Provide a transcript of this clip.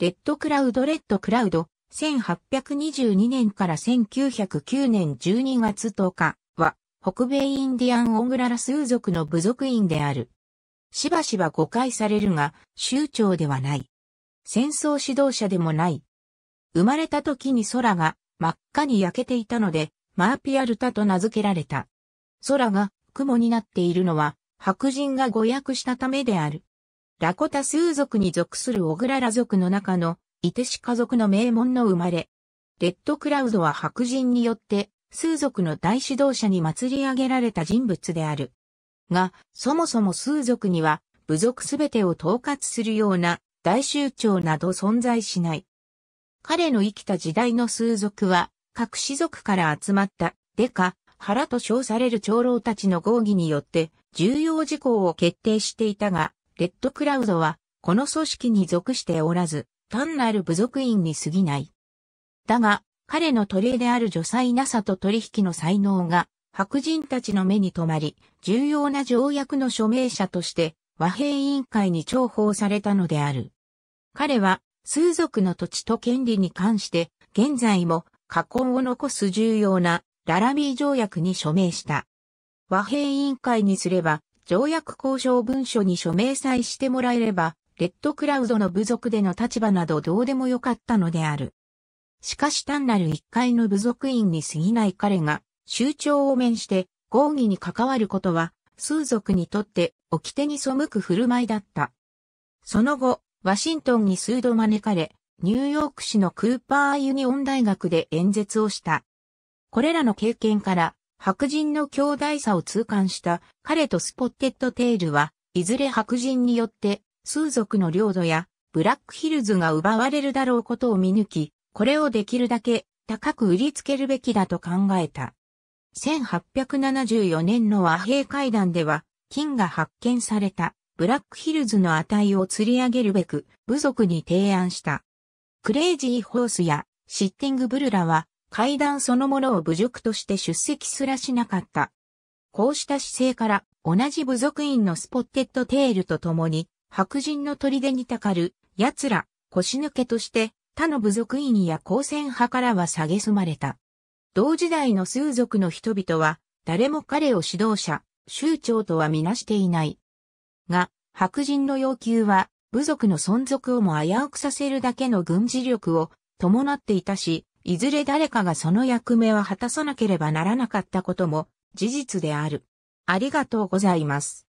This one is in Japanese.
レッドクラウドレッドクラウド、1822年から1909年12月10日は、北米インディアンオングララスー族の部族員である。しばしば誤解されるが、州長ではない。戦争指導者でもない。生まれた時に空が真っ赤に焼けていたので、マーピアルタと名付けられた。空が雲になっているのは白人が誤訳したためである。ラコタ数族に属するオグララ族の中の、イテシカ族の名門の生まれ。レッドクラウドは白人によって、数族の大指導者に祭り上げられた人物である。が、そもそも数族には、部族すべてを統括するような大宗長など存在しない。彼の生きた時代の数族は、各氏族から集まった、デカ、腹と称される長老たちの合議によって、重要事項を決定していたが、レッドクラウドは、この組織に属しておらず、単なる部族員に過ぎない。だが、彼の奴隷である女才なさと取引の才能が、白人たちの目に留まり、重要な条約の署名者として、和平委員会に重宝されたのである。彼は、数族の土地と権利に関して、現在も、禍根を残す重要な、ララビー条約に署名した。和平委員会にすれば、条約交渉文書に署名さえしてもらえれば、レッドクラウドの部族での立場などどうでもよかったのである。しかし単なる一階の部族員に過ぎない彼が、州長を面して、合議に関わることは、数族にとって掟に背く振る舞いだった。その後、ワシントンに数度招かれ、ニューヨーク市のクーパーユニオン大学で演説をした。これらの経験から、白人の兄弟さを痛感した彼とスポッテッドテールは、いずれ白人によって、数族の領土や、ブラックヒルズが奪われるだろうことを見抜き、これをできるだけ高く売りつけるべきだと考えた。1874年の和平会談では、金が発見されたブラックヒルズの値を釣り上げるべく、部族に提案した。クレイジーホースやシッティングブルラは、会談そのものを侮辱として出席すらしなかった。こうした姿勢から、同じ部族員のスポッテッドテールと共に、白人の砦にたかる、奴ら、腰抜けとして、他の部族員や公選派からは下げすまれた。同時代の数族の人々は、誰も彼を指導者、州長とはみなしていない。が、白人の要求は、部族の存続をも危うくさせるだけの軍事力を伴っていたし、いずれ誰かがその役目は果たさなければならなかったことも事実である。ありがとうございます。